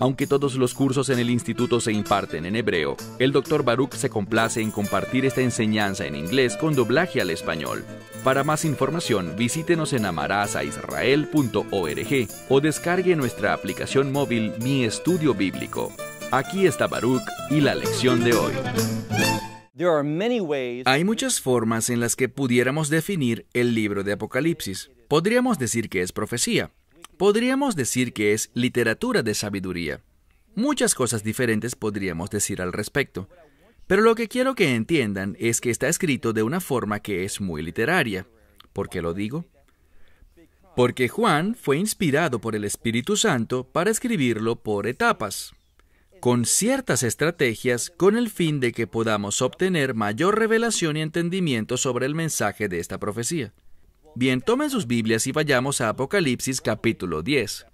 Aunque todos los cursos en el instituto se imparten en hebreo, el Dr. Baruch se complace en compartir esta enseñanza en inglés con doblaje al español. Para más información, visítenos en amarazaisrael.org o descargue nuestra aplicación móvil Mi Estudio Bíblico. Aquí está Baruch y la lección de hoy. Hay muchas formas en las que pudiéramos definir el libro de Apocalipsis. Podríamos decir que es profecía, Podríamos decir que es literatura de sabiduría. Muchas cosas diferentes podríamos decir al respecto. Pero lo que quiero que entiendan es que está escrito de una forma que es muy literaria. ¿Por qué lo digo? Porque Juan fue inspirado por el Espíritu Santo para escribirlo por etapas, con ciertas estrategias con el fin de que podamos obtener mayor revelación y entendimiento sobre el mensaje de esta profecía. Bien, tomen sus Biblias y vayamos a Apocalipsis capítulo 10.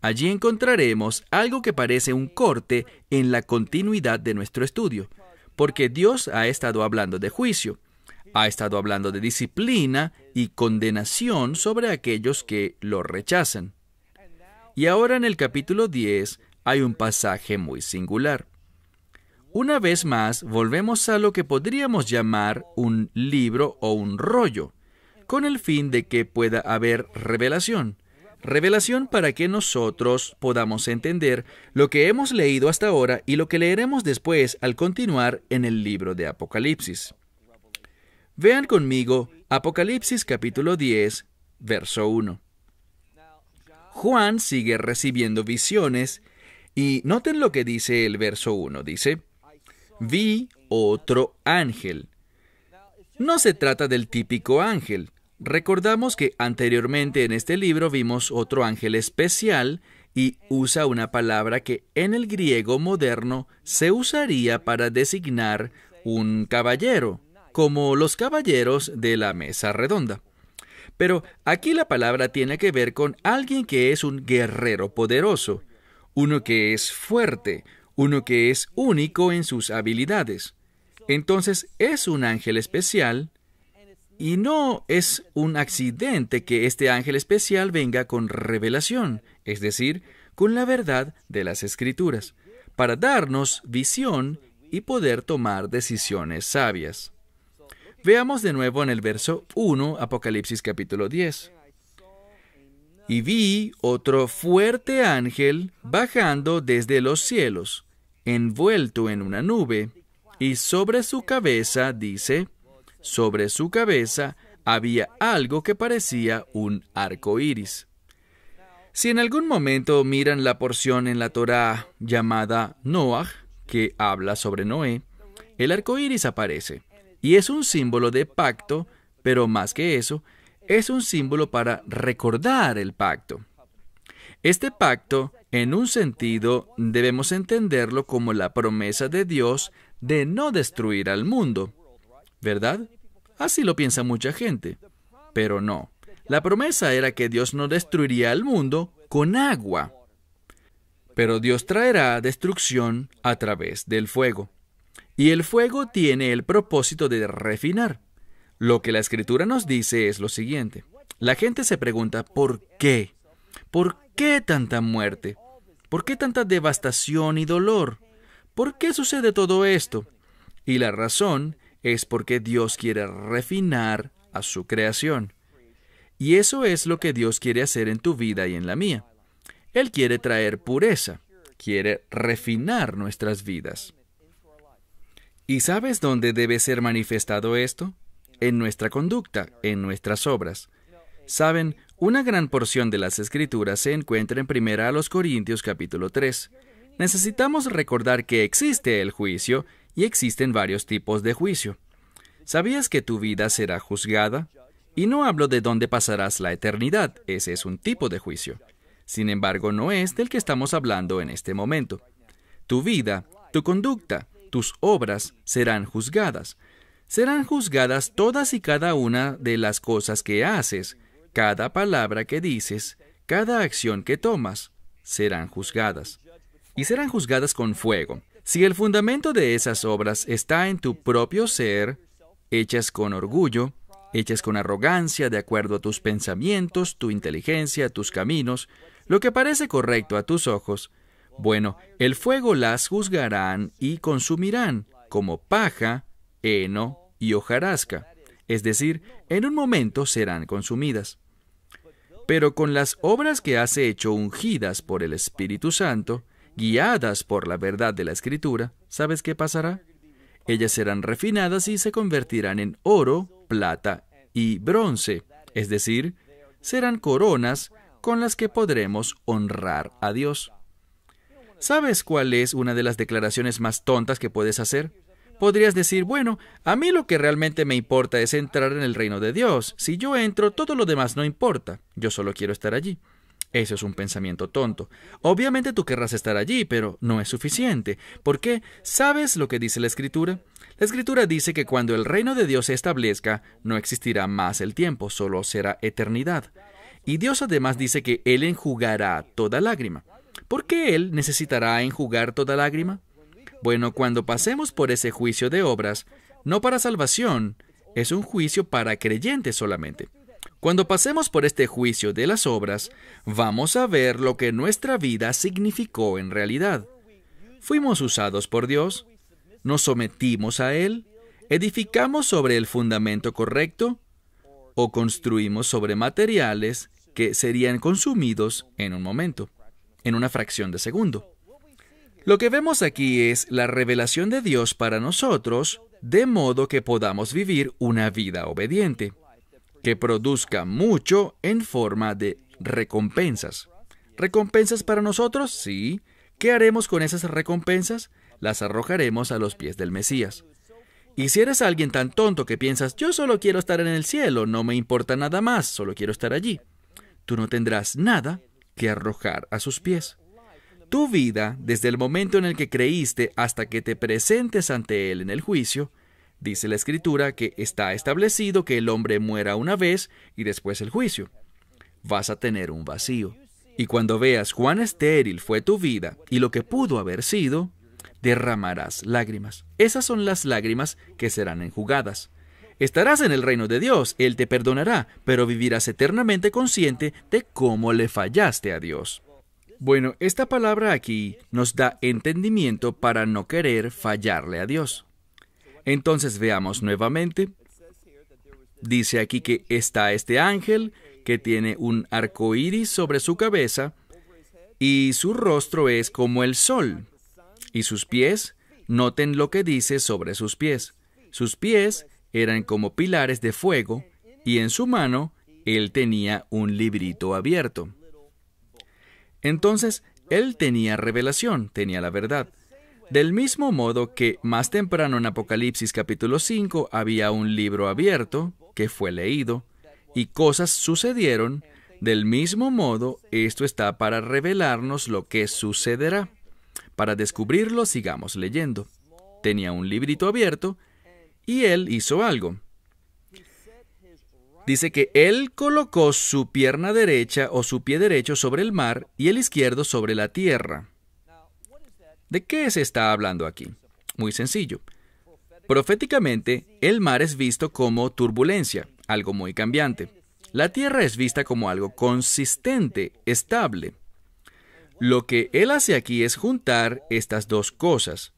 Allí encontraremos algo que parece un corte en la continuidad de nuestro estudio, porque Dios ha estado hablando de juicio, ha estado hablando de disciplina y condenación sobre aquellos que lo rechazan. Y ahora en el capítulo 10 hay un pasaje muy singular. Una vez más, volvemos a lo que podríamos llamar un libro o un rollo con el fin de que pueda haber revelación. Revelación para que nosotros podamos entender lo que hemos leído hasta ahora y lo que leeremos después al continuar en el libro de Apocalipsis. Vean conmigo Apocalipsis capítulo 10, verso 1. Juan sigue recibiendo visiones y noten lo que dice el verso 1. Dice, vi otro ángel. No se trata del típico ángel. Recordamos que anteriormente en este libro vimos otro ángel especial y usa una palabra que en el griego moderno se usaría para designar un caballero, como los caballeros de la mesa redonda. Pero aquí la palabra tiene que ver con alguien que es un guerrero poderoso, uno que es fuerte, uno que es único en sus habilidades. Entonces es un ángel especial y no es un accidente que este ángel especial venga con revelación, es decir, con la verdad de las escrituras, para darnos visión y poder tomar decisiones sabias. Veamos de nuevo en el verso 1, Apocalipsis capítulo 10. Y vi otro fuerte ángel bajando desde los cielos, envuelto en una nube, y sobre su cabeza dice, sobre su cabeza había algo que parecía un arco iris. Si en algún momento miran la porción en la Torá llamada Noah, que habla sobre Noé, el arco iris aparece y es un símbolo de pacto, pero más que eso, es un símbolo para recordar el pacto. Este pacto, en un sentido, debemos entenderlo como la promesa de Dios de no destruir al mundo. ¿verdad? Así lo piensa mucha gente. Pero no. La promesa era que Dios no destruiría al mundo con agua, pero Dios traerá destrucción a través del fuego. Y el fuego tiene el propósito de refinar. Lo que la escritura nos dice es lo siguiente. La gente se pregunta, ¿por qué? ¿Por qué tanta muerte? ¿Por qué tanta devastación y dolor? ¿Por qué sucede todo esto? Y la razón es porque Dios quiere refinar a su creación. Y eso es lo que Dios quiere hacer en tu vida y en la mía. Él quiere traer pureza, quiere refinar nuestras vidas. ¿Y sabes dónde debe ser manifestado esto? En nuestra conducta, en nuestras obras. Saben, una gran porción de las escrituras se encuentra en 1 Corintios capítulo 3. Necesitamos recordar que existe el juicio y existen varios tipos de juicio. ¿Sabías que tu vida será juzgada? Y no hablo de dónde pasarás la eternidad, ese es un tipo de juicio. Sin embargo, no es del que estamos hablando en este momento. Tu vida, tu conducta, tus obras serán juzgadas. Serán juzgadas todas y cada una de las cosas que haces, cada palabra que dices, cada acción que tomas, serán juzgadas. Y serán juzgadas con fuego. Si el fundamento de esas obras está en tu propio ser, hechas con orgullo, hechas con arrogancia de acuerdo a tus pensamientos, tu inteligencia, tus caminos, lo que parece correcto a tus ojos, bueno, el fuego las juzgarán y consumirán como paja, heno y hojarasca, es decir, en un momento serán consumidas. Pero con las obras que has hecho ungidas por el Espíritu Santo, guiadas por la verdad de la escritura, ¿sabes qué pasará? Ellas serán refinadas y se convertirán en oro, plata y bronce, es decir, serán coronas con las que podremos honrar a Dios. ¿Sabes cuál es una de las declaraciones más tontas que puedes hacer? Podrías decir, bueno, a mí lo que realmente me importa es entrar en el reino de Dios. Si yo entro, todo lo demás no importa. Yo solo quiero estar allí. Eso es un pensamiento tonto. Obviamente tú querrás estar allí, pero no es suficiente, ¿Por qué? ¿sabes lo que dice la Escritura? La Escritura dice que cuando el reino de Dios se establezca, no existirá más el tiempo, solo será eternidad. Y Dios además dice que Él enjugará toda lágrima. ¿Por qué Él necesitará enjugar toda lágrima? Bueno, cuando pasemos por ese juicio de obras, no para salvación, es un juicio para creyentes solamente. Cuando pasemos por este juicio de las obras, vamos a ver lo que nuestra vida significó en realidad. Fuimos usados por Dios, nos sometimos a Él, edificamos sobre el fundamento correcto o construimos sobre materiales que serían consumidos en un momento, en una fracción de segundo. Lo que vemos aquí es la revelación de Dios para nosotros, de modo que podamos vivir una vida obediente que produzca mucho en forma de recompensas. ¿Recompensas para nosotros? Sí. ¿Qué haremos con esas recompensas? Las arrojaremos a los pies del Mesías. Y si eres alguien tan tonto que piensas, yo solo quiero estar en el cielo, no me importa nada más, solo quiero estar allí, tú no tendrás nada que arrojar a sus pies. Tu vida, desde el momento en el que creíste hasta que te presentes ante Él en el juicio, Dice la escritura que está establecido que el hombre muera una vez y después el juicio. Vas a tener un vacío. Y cuando veas cuán estéril fue tu vida y lo que pudo haber sido, derramarás lágrimas. Esas son las lágrimas que serán enjugadas. Estarás en el reino de Dios, Él te perdonará, pero vivirás eternamente consciente de cómo le fallaste a Dios. Bueno, esta palabra aquí nos da entendimiento para no querer fallarle a Dios. Entonces veamos nuevamente. Dice aquí que está este ángel que tiene un arco iris sobre su cabeza y su rostro es como el sol. Y sus pies, noten lo que dice sobre sus pies. Sus pies eran como pilares de fuego y en su mano él tenía un librito abierto. Entonces, él tenía revelación, tenía la verdad. Del mismo modo que más temprano en Apocalipsis capítulo 5 había un libro abierto que fue leído y cosas sucedieron, del mismo modo esto está para revelarnos lo que sucederá. Para descubrirlo sigamos leyendo. Tenía un librito abierto y él hizo algo. Dice que él colocó su pierna derecha o su pie derecho sobre el mar y el izquierdo sobre la tierra. ¿De qué se está hablando aquí? Muy sencillo. Proféticamente, el mar es visto como turbulencia, algo muy cambiante. La tierra es vista como algo consistente, estable. Lo que él hace aquí es juntar estas dos cosas.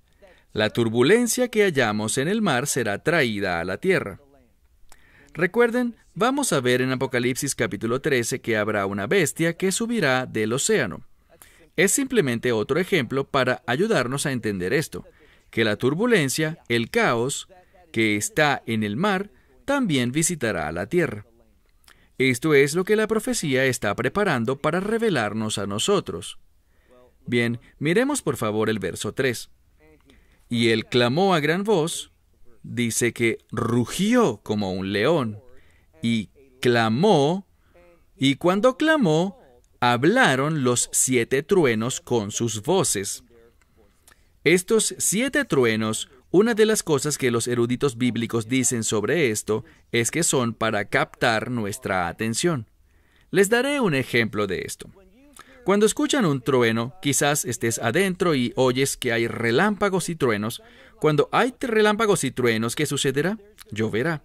La turbulencia que hallamos en el mar será traída a la tierra. Recuerden, vamos a ver en Apocalipsis capítulo 13 que habrá una bestia que subirá del océano es simplemente otro ejemplo para ayudarnos a entender esto, que la turbulencia, el caos que está en el mar, también visitará a la tierra. Esto es lo que la profecía está preparando para revelarnos a nosotros. Bien, miremos por favor el verso 3. Y él clamó a gran voz, dice que rugió como un león, y clamó, y cuando clamó, hablaron los siete truenos con sus voces. Estos siete truenos, una de las cosas que los eruditos bíblicos dicen sobre esto es que son para captar nuestra atención. Les daré un ejemplo de esto. Cuando escuchan un trueno, quizás estés adentro y oyes que hay relámpagos y truenos. Cuando hay relámpagos y truenos, ¿qué sucederá? Lloverá.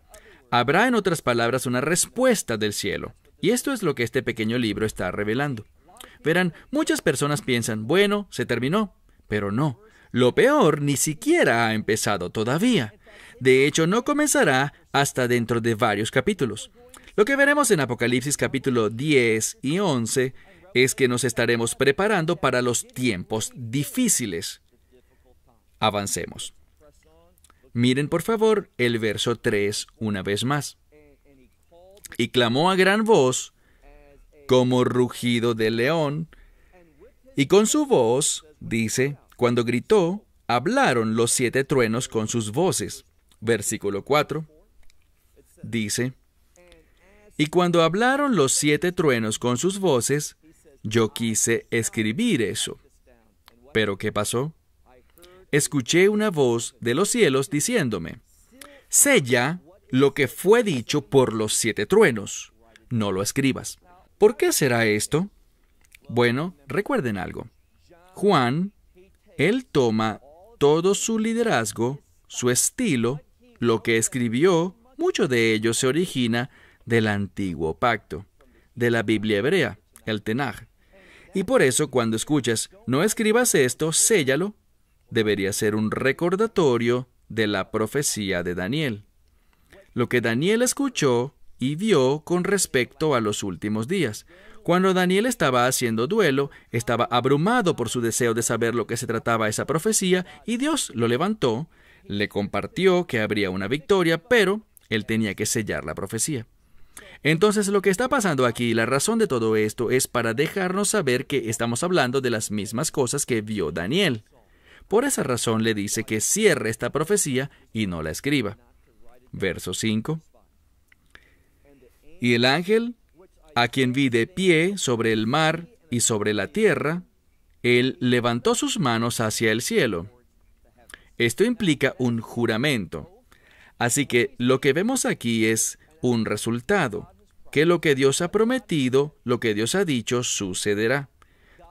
Habrá, en otras palabras, una respuesta del cielo. Y esto es lo que este pequeño libro está revelando. Verán, muchas personas piensan, bueno, se terminó, pero no. Lo peor ni siquiera ha empezado todavía. De hecho, no comenzará hasta dentro de varios capítulos. Lo que veremos en Apocalipsis capítulo 10 y 11 es que nos estaremos preparando para los tiempos difíciles. Avancemos. Miren por favor el verso 3 una vez más y clamó a gran voz como rugido de león. Y con su voz, dice, cuando gritó, hablaron los siete truenos con sus voces. Versículo 4 dice, y cuando hablaron los siete truenos con sus voces, yo quise escribir eso. Pero ¿qué pasó? Escuché una voz de los cielos diciéndome, sella lo que fue dicho por los siete truenos. No lo escribas. ¿Por qué será esto? Bueno, recuerden algo. Juan, él toma todo su liderazgo, su estilo, lo que escribió, mucho de ello se origina del antiguo pacto, de la Biblia hebrea, el Tenaj. Y por eso cuando escuchas, no escribas esto, séllalo, debería ser un recordatorio de la profecía de Daniel lo que Daniel escuchó y vio con respecto a los últimos días. Cuando Daniel estaba haciendo duelo, estaba abrumado por su deseo de saber lo que se trataba esa profecía, y Dios lo levantó, le compartió que habría una victoria, pero él tenía que sellar la profecía. Entonces lo que está pasando aquí, la razón de todo esto es para dejarnos saber que estamos hablando de las mismas cosas que vio Daniel. Por esa razón le dice que cierre esta profecía y no la escriba verso 5. Y el ángel, a quien vi de pie sobre el mar y sobre la tierra, él levantó sus manos hacia el cielo. Esto implica un juramento. Así que lo que vemos aquí es un resultado, que lo que Dios ha prometido, lo que Dios ha dicho, sucederá.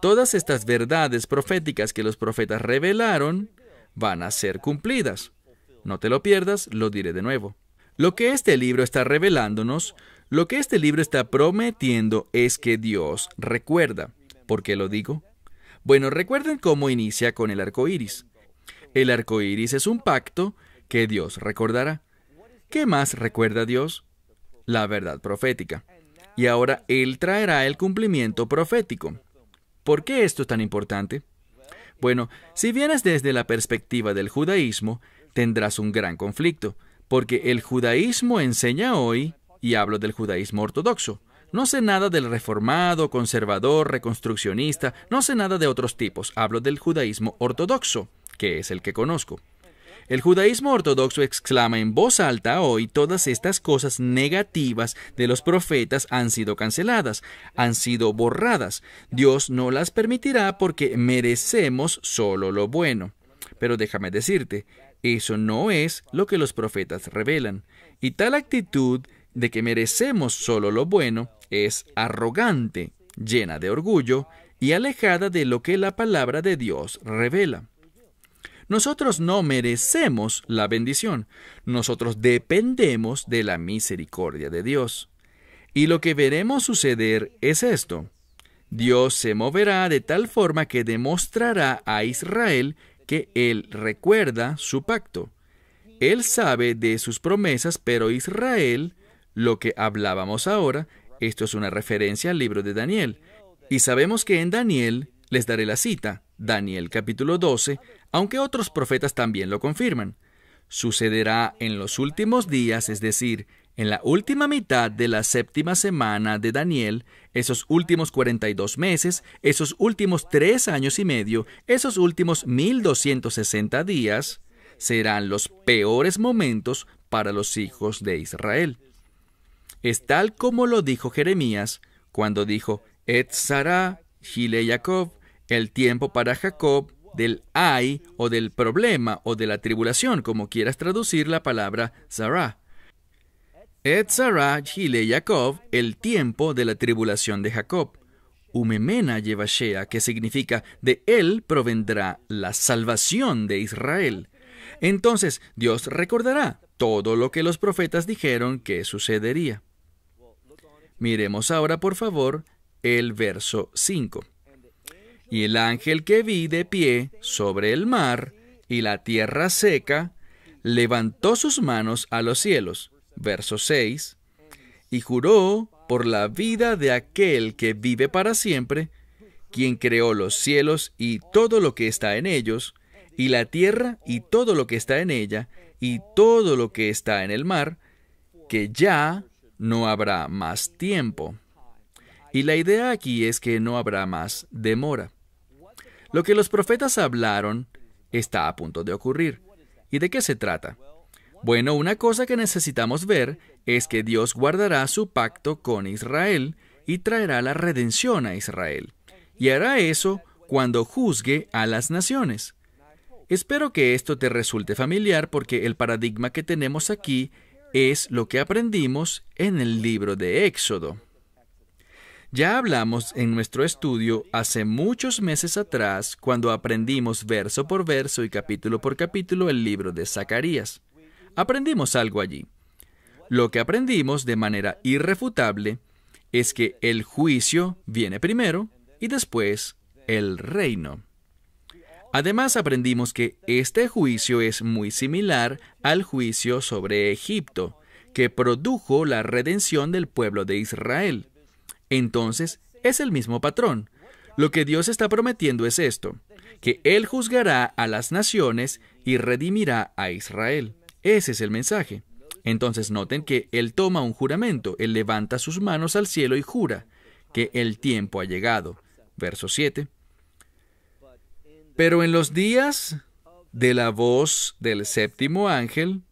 Todas estas verdades proféticas que los profetas revelaron van a ser cumplidas. No te lo pierdas, lo diré de nuevo. Lo que este libro está revelándonos, lo que este libro está prometiendo es que Dios recuerda. ¿Por qué lo digo? Bueno, recuerden cómo inicia con el arco iris. El arco iris es un pacto que Dios recordará. ¿Qué más recuerda Dios? La verdad profética. Y ahora Él traerá el cumplimiento profético. ¿Por qué esto es tan importante? Bueno, si vienes desde la perspectiva del judaísmo, tendrás un gran conflicto, porque el judaísmo enseña hoy, y hablo del judaísmo ortodoxo, no sé nada del reformado, conservador, reconstruccionista, no sé nada de otros tipos, hablo del judaísmo ortodoxo, que es el que conozco. El judaísmo ortodoxo exclama en voz alta hoy todas estas cosas negativas de los profetas han sido canceladas, han sido borradas. Dios no las permitirá porque merecemos solo lo bueno. Pero déjame decirte, eso no es lo que los profetas revelan. Y tal actitud de que merecemos solo lo bueno es arrogante, llena de orgullo y alejada de lo que la palabra de Dios revela. Nosotros no merecemos la bendición, nosotros dependemos de la misericordia de Dios. Y lo que veremos suceder es esto. Dios se moverá de tal forma que demostrará a Israel que Él recuerda su pacto. Él sabe de sus promesas, pero Israel, lo que hablábamos ahora, esto es una referencia al libro de Daniel. Y sabemos que en Daniel, les daré la cita, Daniel capítulo 12, aunque otros profetas también lo confirman. Sucederá en los últimos días, es decir, en la última mitad de la séptima semana de Daniel, esos últimos 42 meses, esos últimos tres años y medio, esos últimos 1260 días, serán los peores momentos para los hijos de Israel. Es tal como lo dijo Jeremías cuando dijo, Et Sarah, Gile Jacob, el tiempo para Jacob, del ay o del problema o de la tribulación, como quieras traducir la palabra Sarah Etzara Gile Jacob, el tiempo de la tribulación de Jacob. Umemena Yevashea, que significa de él provendrá la salvación de Israel. Entonces Dios recordará todo lo que los profetas dijeron que sucedería. Miremos ahora, por favor, el verso 5. Y el ángel que vi de pie sobre el mar y la tierra seca, levantó sus manos a los cielos verso 6, y juró por la vida de aquel que vive para siempre, quien creó los cielos y todo lo que está en ellos, y la tierra y todo lo que está en ella, y todo lo que está en el mar, que ya no habrá más tiempo. Y la idea aquí es que no habrá más demora. Lo que los profetas hablaron está a punto de ocurrir. ¿Y de qué se trata? Bueno, una cosa que necesitamos ver es que Dios guardará su pacto con Israel y traerá la redención a Israel. Y hará eso cuando juzgue a las naciones. Espero que esto te resulte familiar porque el paradigma que tenemos aquí es lo que aprendimos en el libro de Éxodo. Ya hablamos en nuestro estudio hace muchos meses atrás cuando aprendimos verso por verso y capítulo por capítulo el libro de Zacarías aprendimos algo allí. Lo que aprendimos de manera irrefutable es que el juicio viene primero y después el reino. Además aprendimos que este juicio es muy similar al juicio sobre Egipto, que produjo la redención del pueblo de Israel. Entonces, es el mismo patrón. Lo que Dios está prometiendo es esto, que Él juzgará a las naciones y redimirá a Israel. Ese es el mensaje. Entonces noten que Él toma un juramento, Él levanta sus manos al cielo y jura que el tiempo ha llegado. Verso 7. Pero en los días de la voz del séptimo ángel,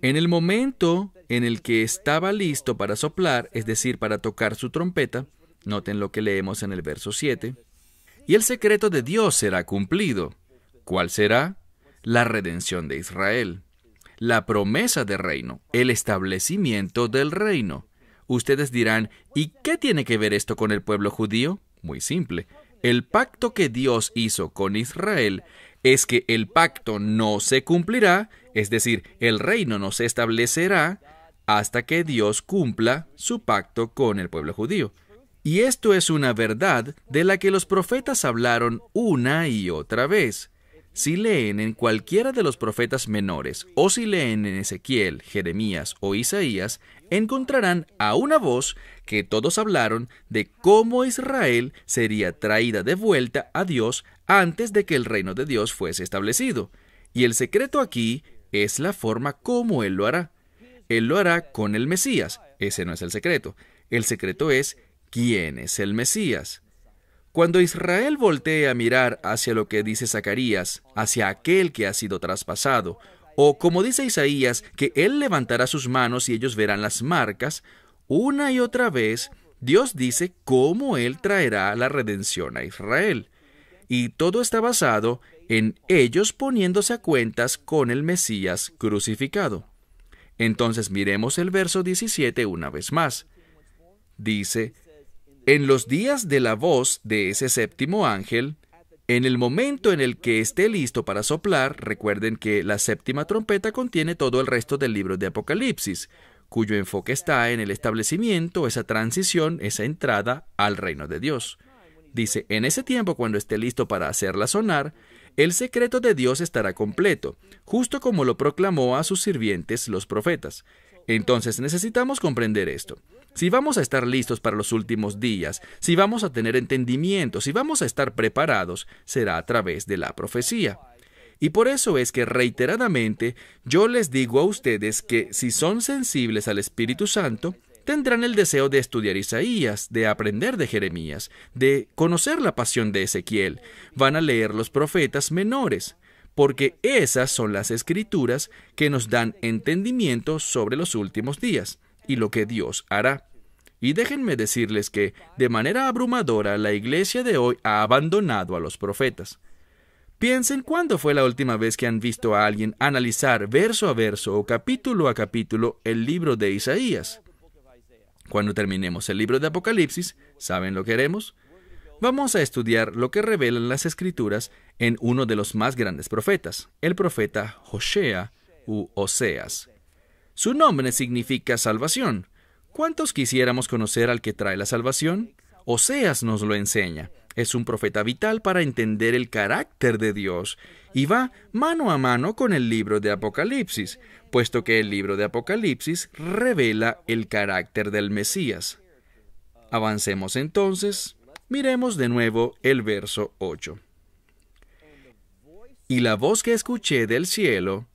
en el momento en el que estaba listo para soplar, es decir, para tocar su trompeta, noten lo que leemos en el verso 7, y el secreto de Dios será cumplido. ¿Cuál será? La redención de Israel la promesa del reino, el establecimiento del reino. Ustedes dirán, ¿y qué tiene que ver esto con el pueblo judío? Muy simple. El pacto que Dios hizo con Israel es que el pacto no se cumplirá, es decir, el reino no se establecerá hasta que Dios cumpla su pacto con el pueblo judío. Y esto es una verdad de la que los profetas hablaron una y otra vez. Si leen en cualquiera de los profetas menores o si leen en Ezequiel, Jeremías o Isaías, encontrarán a una voz que todos hablaron de cómo Israel sería traída de vuelta a Dios antes de que el reino de Dios fuese establecido. Y el secreto aquí es la forma como Él lo hará. Él lo hará con el Mesías. Ese no es el secreto. El secreto es quién es el Mesías. Cuando Israel voltee a mirar hacia lo que dice Zacarías, hacia aquel que ha sido traspasado, o como dice Isaías, que él levantará sus manos y ellos verán las marcas, una y otra vez Dios dice cómo Él traerá la redención a Israel. Y todo está basado en ellos poniéndose a cuentas con el Mesías crucificado. Entonces miremos el verso 17 una vez más. Dice, en los días de la voz de ese séptimo ángel, en el momento en el que esté listo para soplar, recuerden que la séptima trompeta contiene todo el resto del libro de Apocalipsis, cuyo enfoque está en el establecimiento, esa transición, esa entrada al reino de Dios. Dice, en ese tiempo cuando esté listo para hacerla sonar, el secreto de Dios estará completo, justo como lo proclamó a sus sirvientes los profetas. Entonces necesitamos comprender esto. Si vamos a estar listos para los últimos días, si vamos a tener entendimiento, si vamos a estar preparados, será a través de la profecía. Y por eso es que reiteradamente yo les digo a ustedes que si son sensibles al Espíritu Santo, tendrán el deseo de estudiar Isaías, de aprender de Jeremías, de conocer la pasión de Ezequiel. Van a leer los profetas menores porque esas son las escrituras que nos dan entendimiento sobre los últimos días y lo que Dios hará. Y déjenme decirles que, de manera abrumadora, la iglesia de hoy ha abandonado a los profetas. Piensen cuándo fue la última vez que han visto a alguien analizar verso a verso o capítulo a capítulo el libro de Isaías. Cuando terminemos el libro de Apocalipsis, ¿saben lo que haremos? Vamos a estudiar lo que revelan las escrituras en uno de los más grandes profetas, el profeta Hosea u Oseas. Su nombre significa salvación. ¿Cuántos quisiéramos conocer al que trae la salvación? Oseas nos lo enseña. Es un profeta vital para entender el carácter de Dios y va mano a mano con el libro de Apocalipsis, puesto que el libro de Apocalipsis revela el carácter del Mesías. Avancemos entonces Miremos de nuevo el verso 8. Y la voz que escuché del cielo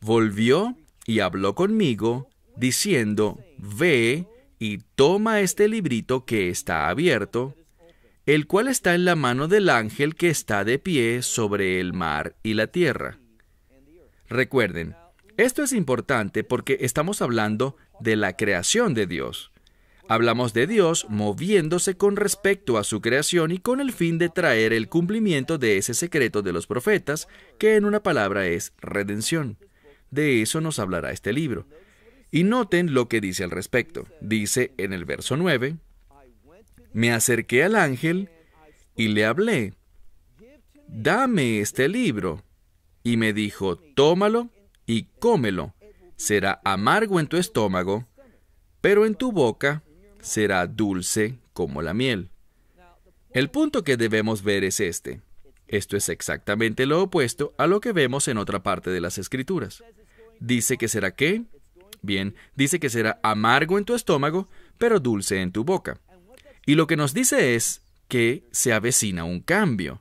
volvió y habló conmigo, diciendo, Ve y toma este librito que está abierto, el cual está en la mano del ángel que está de pie sobre el mar y la tierra. Recuerden, esto es importante porque estamos hablando de la creación de Dios. Hablamos de Dios moviéndose con respecto a su creación y con el fin de traer el cumplimiento de ese secreto de los profetas, que en una palabra es redención. De eso nos hablará este libro. Y noten lo que dice al respecto. Dice en el verso 9, Me acerqué al ángel y le hablé, Dame este libro. Y me dijo, Tómalo y cómelo. Será amargo en tu estómago, pero en tu boca será dulce como la miel. El punto que debemos ver es este. Esto es exactamente lo opuesto a lo que vemos en otra parte de las Escrituras. Dice que será qué? Bien, dice que será amargo en tu estómago, pero dulce en tu boca. Y lo que nos dice es que se avecina un cambio.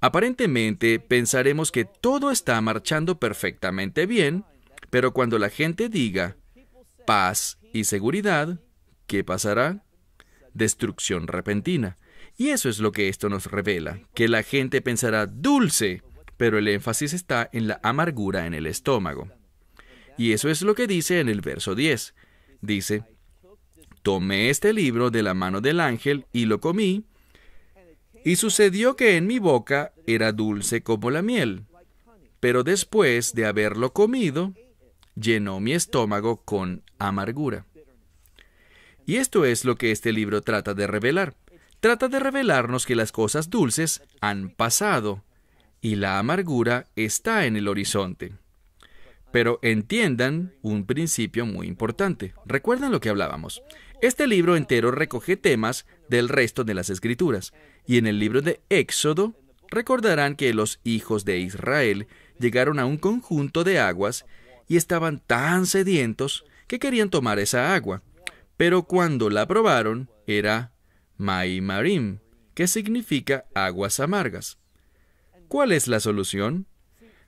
Aparentemente pensaremos que todo está marchando perfectamente bien, pero cuando la gente diga paz y seguridad, ¿qué pasará? Destrucción repentina. Y eso es lo que esto nos revela, que la gente pensará dulce, pero el énfasis está en la amargura en el estómago. Y eso es lo que dice en el verso 10. Dice, tomé este libro de la mano del ángel y lo comí, y sucedió que en mi boca era dulce como la miel, pero después de haberlo comido, llenó mi estómago con amargura. Y esto es lo que este libro trata de revelar. Trata de revelarnos que las cosas dulces han pasado y la amargura está en el horizonte. Pero entiendan un principio muy importante. Recuerden lo que hablábamos. Este libro entero recoge temas del resto de las escrituras. Y en el libro de Éxodo, recordarán que los hijos de Israel llegaron a un conjunto de aguas y estaban tan sedientos que querían tomar esa agua pero cuando la probaron era Maimarim, que significa aguas amargas. ¿Cuál es la solución?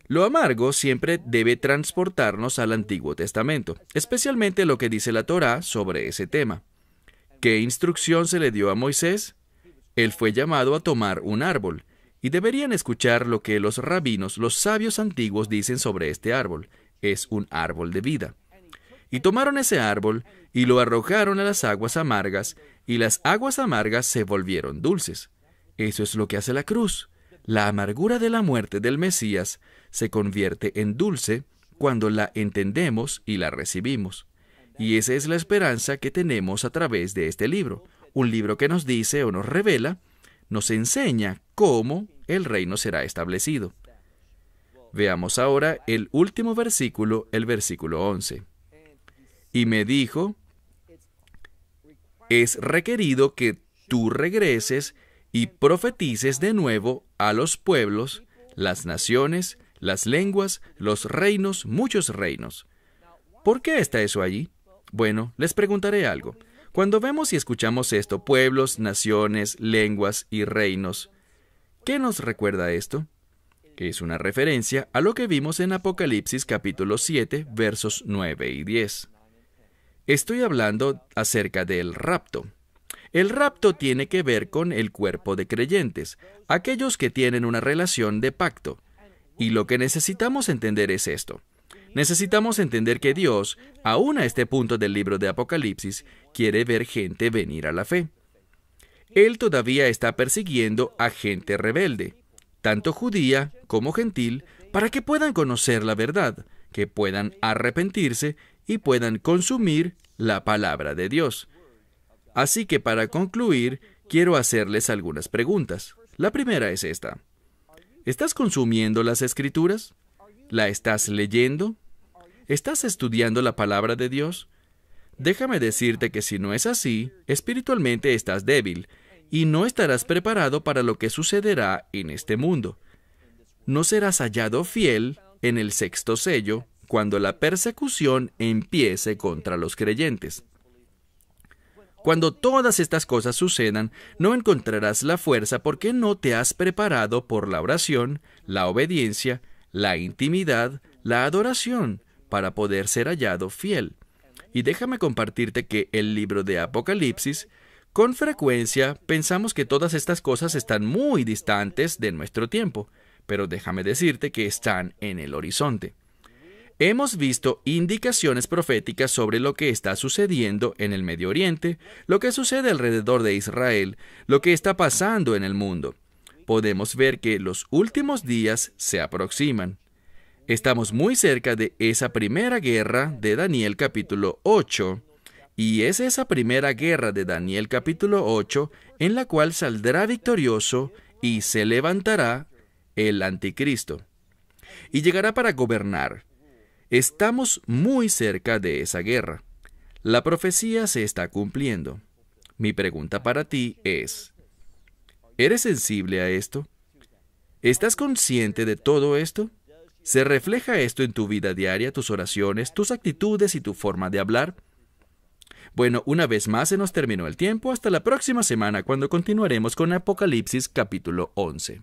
Lo amargo siempre debe transportarnos al Antiguo Testamento, especialmente lo que dice la Torá sobre ese tema. ¿Qué instrucción se le dio a Moisés? Él fue llamado a tomar un árbol, y deberían escuchar lo que los rabinos, los sabios antiguos, dicen sobre este árbol. Es un árbol de vida. Y tomaron ese árbol y lo arrojaron a las aguas amargas, y las aguas amargas se volvieron dulces. Eso es lo que hace la cruz. La amargura de la muerte del Mesías se convierte en dulce cuando la entendemos y la recibimos. Y esa es la esperanza que tenemos a través de este libro, un libro que nos dice o nos revela, nos enseña cómo el reino será establecido. Veamos ahora el último versículo, el versículo 11 y me dijo, es requerido que tú regreses y profetices de nuevo a los pueblos, las naciones, las lenguas, los reinos, muchos reinos. ¿Por qué está eso allí? Bueno, les preguntaré algo. Cuando vemos y escuchamos esto, pueblos, naciones, lenguas y reinos, ¿qué nos recuerda esto? Es una referencia a lo que vimos en Apocalipsis capítulo 7, versos 9 y 10. Estoy hablando acerca del rapto. El rapto tiene que ver con el cuerpo de creyentes, aquellos que tienen una relación de pacto. Y lo que necesitamos entender es esto. Necesitamos entender que Dios, aún a este punto del libro de Apocalipsis, quiere ver gente venir a la fe. Él todavía está persiguiendo a gente rebelde, tanto judía como gentil, para que puedan conocer la verdad, que puedan arrepentirse y puedan consumir la palabra de Dios. Así que para concluir, quiero hacerles algunas preguntas. La primera es esta. ¿Estás consumiendo las escrituras? ¿La estás leyendo? ¿Estás estudiando la palabra de Dios? Déjame decirte que si no es así, espiritualmente estás débil y no estarás preparado para lo que sucederá en este mundo. No serás hallado fiel en el sexto sello cuando la persecución empiece contra los creyentes. Cuando todas estas cosas sucedan, no encontrarás la fuerza porque no te has preparado por la oración, la obediencia, la intimidad, la adoración, para poder ser hallado fiel. Y déjame compartirte que el libro de Apocalipsis, con frecuencia pensamos que todas estas cosas están muy distantes de nuestro tiempo, pero déjame decirte que están en el horizonte. Hemos visto indicaciones proféticas sobre lo que está sucediendo en el Medio Oriente, lo que sucede alrededor de Israel, lo que está pasando en el mundo. Podemos ver que los últimos días se aproximan. Estamos muy cerca de esa primera guerra de Daniel capítulo 8, y es esa primera guerra de Daniel capítulo 8 en la cual saldrá victorioso y se levantará el anticristo, y llegará para gobernar Estamos muy cerca de esa guerra. La profecía se está cumpliendo. Mi pregunta para ti es, ¿eres sensible a esto? ¿Estás consciente de todo esto? ¿Se refleja esto en tu vida diaria, tus oraciones, tus actitudes y tu forma de hablar? Bueno, una vez más se nos terminó el tiempo. Hasta la próxima semana cuando continuaremos con Apocalipsis capítulo 11.